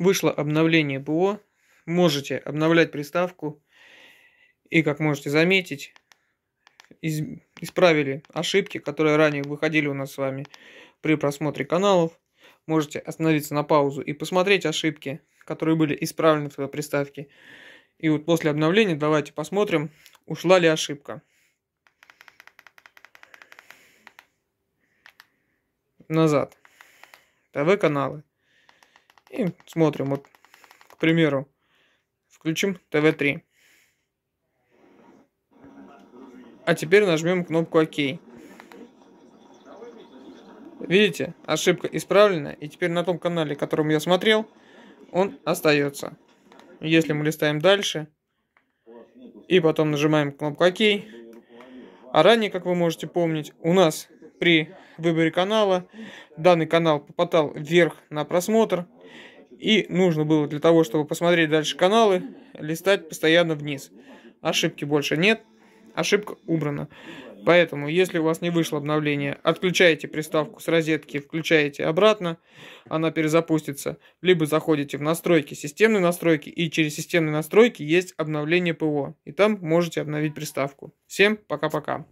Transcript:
Вышло обновление ПО. Можете обновлять приставку. И как можете заметить, из, исправили ошибки, которые ранее выходили у нас с вами при просмотре каналов. Можете остановиться на паузу и посмотреть ошибки, которые были исправлены в своей приставке. И вот после обновления давайте посмотрим, ушла ли ошибка. Назад. ТВ-каналы. И смотрим, вот, к примеру, включим ТВ-3. А теперь нажмем кнопку ОК. Видите, ошибка исправлена, и теперь на том канале, которым я смотрел, он остается. Если мы листаем дальше, и потом нажимаем кнопку ОК, а ранее, как вы можете помнить, у нас при выборе канала. Данный канал попадал вверх на просмотр. И нужно было для того, чтобы посмотреть дальше каналы, листать постоянно вниз. Ошибки больше нет, ошибка убрана. Поэтому, если у вас не вышло обновление, отключаете приставку с розетки, включаете обратно, она перезапустится. Либо заходите в настройки, системные настройки, и через системные настройки есть обновление ПО. И там можете обновить приставку. Всем пока-пока.